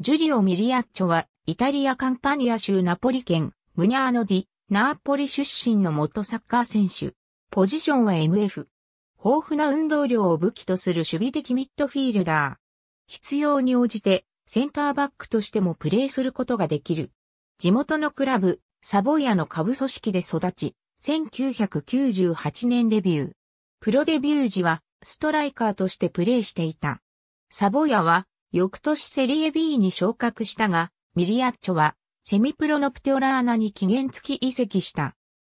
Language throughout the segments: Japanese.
ジュリオ・ミリアッチョは、イタリア・カンパニア州ナポリ県、ムニャーノ・ディ、ナーポリ出身の元サッカー選手。ポジションは MF。豊富な運動量を武器とする守備的ミッドフィールダー。必要に応じて、センターバックとしてもプレーすることができる。地元のクラブ、サボイアの下部組織で育ち、1998年デビュー。プロデビュー時は、ストライカーとしてプレーしていた。サボアは、翌年セリエ B に昇格したが、ミリアッチョはセミプロのプテオラーナに期限付き移籍した。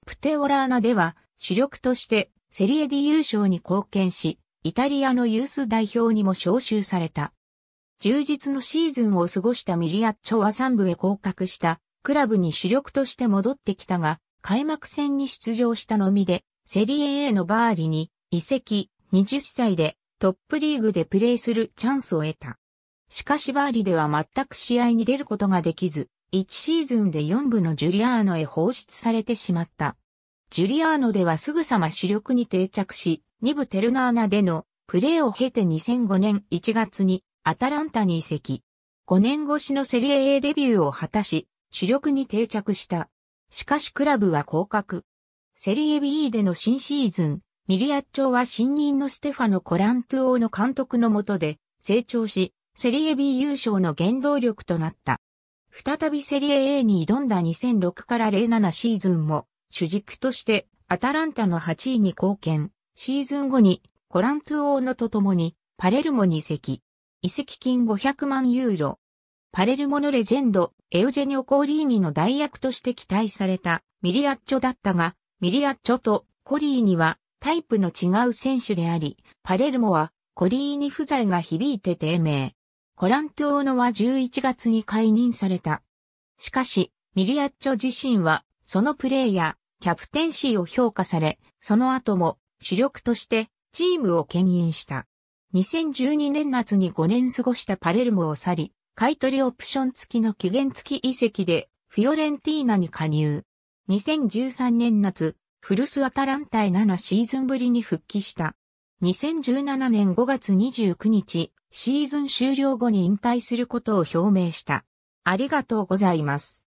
プテオラーナでは主力としてセリエ D 優勝に貢献し、イタリアのユース代表にも招集された。充実のシーズンを過ごしたミリアッチョは3部へ降格した、クラブに主力として戻ってきたが、開幕戦に出場したのみで、セリエ A のバーリに移籍20歳でトップリーグでプレーするチャンスを得た。しかしバーリでは全く試合に出ることができず、1シーズンで4部のジュリアーノへ放出されてしまった。ジュリアーノではすぐさま主力に定着し、2部テルナーナでのプレーを経て2005年1月にアタランタに移籍。5年越しのセリエ A デビューを果たし、主力に定着した。しかしクラブは降格。セリエ B での新シーズン、ミリアッチョは新任のステファノ・コラントゥオの監督の下で成長し、セリエ B 優勝の原動力となった。再びセリエ A に挑んだ2006から07シーズンも主軸としてアタランタの8位に貢献。シーズン後にコラントゥオーノと共にパレルモに移籍。移籍金500万ユーロ。パレルモのレジェンド、エウジェニオ・コーリーニの代役として期待されたミリアッチョだったが、ミリアッチョとコリーニはタイプの違う選手であり、パレルモはコリーニ不在が響いて低迷。コラントーノは11月に解任された。しかし、ミリアッチョ自身は、そのプレーや、キャプテンシーを評価され、その後も、主力として、チームを牽引した。2012年夏に5年過ごしたパレルモを去り、買取オプション付きの期限付き遺跡で、フィオレンティーナに加入。2013年夏、ルスアタランタへ7シーズンぶりに復帰した。2017年5月29日、シーズン終了後に引退することを表明した。ありがとうございます。